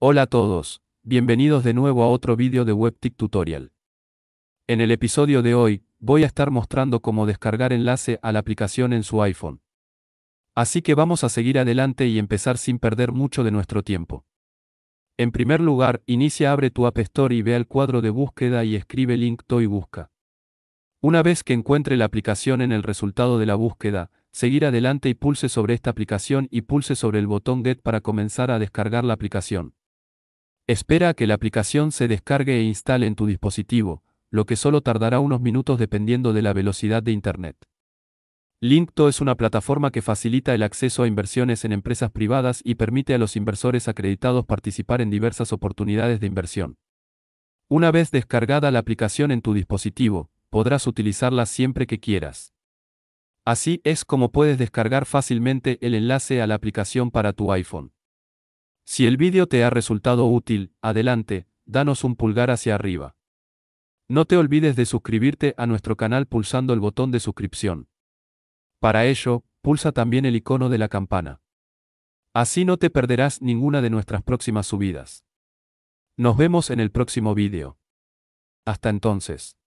Hola a todos, bienvenidos de nuevo a otro vídeo de WebTik Tutorial. En el episodio de hoy, voy a estar mostrando cómo descargar enlace a la aplicación en su iPhone. Así que vamos a seguir adelante y empezar sin perder mucho de nuestro tiempo. En primer lugar, inicia abre tu App Store y ve al cuadro de búsqueda y escribe link Toy busca. Una vez que encuentre la aplicación en el resultado de la búsqueda, seguir adelante y pulse sobre esta aplicación y pulse sobre el botón Get para comenzar a descargar la aplicación. Espera a que la aplicación se descargue e instale en tu dispositivo, lo que solo tardará unos minutos dependiendo de la velocidad de Internet. Linkto es una plataforma que facilita el acceso a inversiones en empresas privadas y permite a los inversores acreditados participar en diversas oportunidades de inversión. Una vez descargada la aplicación en tu dispositivo, podrás utilizarla siempre que quieras. Así es como puedes descargar fácilmente el enlace a la aplicación para tu iPhone. Si el vídeo te ha resultado útil, adelante, danos un pulgar hacia arriba. No te olvides de suscribirte a nuestro canal pulsando el botón de suscripción. Para ello, pulsa también el icono de la campana. Así no te perderás ninguna de nuestras próximas subidas. Nos vemos en el próximo vídeo. Hasta entonces.